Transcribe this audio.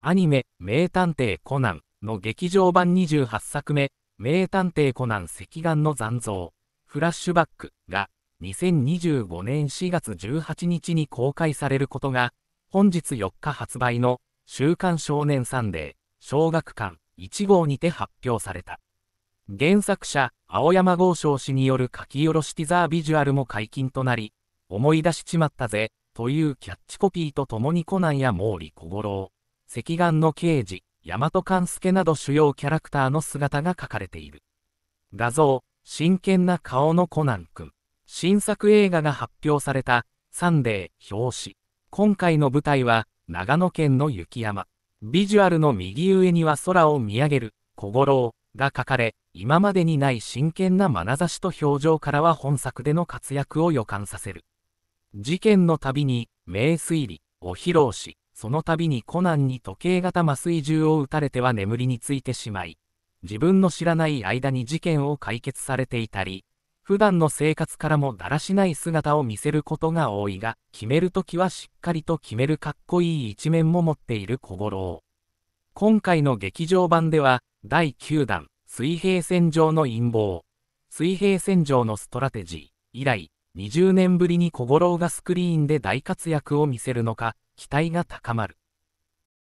アニメ、名探偵コナンの劇場版28作目、名探偵コナン赤眼の残像、フラッシュバックが2025年4月18日に公開されることが、本日4日発売の週刊少年サンデー小学館1号にて発表された。原作者、青山豪昌氏による書き下ろしティザービジュアルも解禁となり、思い出しちまったぜ、というキャッチコピーとともにコナンや毛利小五郎、石眼の刑事、大和勘助など主要キャラクターの姿が描かれている。画像、真剣な顔のコナン君。新作映画が発表された、サンデー表紙。今回の舞台は、長野県の雪山。ビジュアルの右上には空を見上げる、小五郎が描かれ、今までにない真剣な眼差しと表情からは本作での活躍を予感させる。事件のたびに、名推理を披露し、その度にコナンに時計型麻酔銃を撃たれては眠りについてしまい、自分の知らない間に事件を解決されていたり、普段の生活からもだらしない姿を見せることが多いが、決めるときはしっかりと決めるかっこいい一面も持っている小五郎。今回の劇場版では、第9弾、水平線上の陰謀、水平線上のストラテジー以来、20年ぶりに小五郎がスクリーンで大活躍を見せるのか、期待が高まる